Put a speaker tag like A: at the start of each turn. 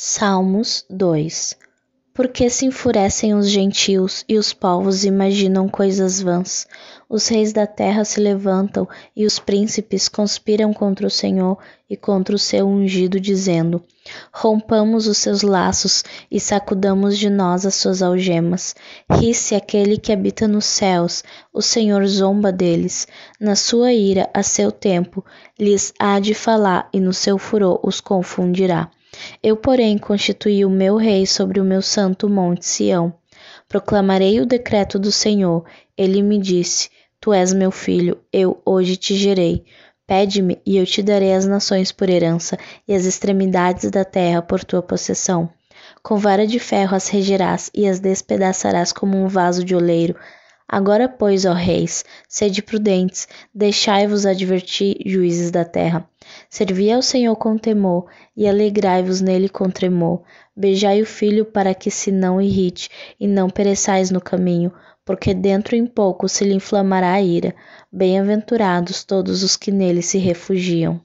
A: Salmos 2 Porque se enfurecem os gentios e os povos imaginam coisas vãs? Os reis da terra se levantam e os príncipes conspiram contra o Senhor e contra o seu ungido, dizendo: Rompamos os seus laços e sacudamos de nós as suas algemas. Ri-se aquele que habita nos céus, o Senhor zomba deles. Na sua ira, a seu tempo, lhes há de falar e no seu furor os confundirá. Eu, porém, constituí o meu rei sobre o meu santo monte Sião. Proclamarei o decreto do Senhor. Ele me disse: Tu és meu filho, eu hoje te gerei. Pede-me, e eu te darei as nações por herança, e as extremidades da terra por tua possessão. Com vara de ferro as regerás, e as despedaçarás como um vaso de oleiro. Agora, pois, ó reis, sede prudentes, deixai-vos advertir, juízes da terra. Servi ao Senhor com temor, e alegrai-vos nele com tremor. Beijai o filho, para que se não irrite, e não pereçais no caminho, porque dentro em pouco se lhe inflamará a ira. Bem-aventurados todos os que nele se refugiam.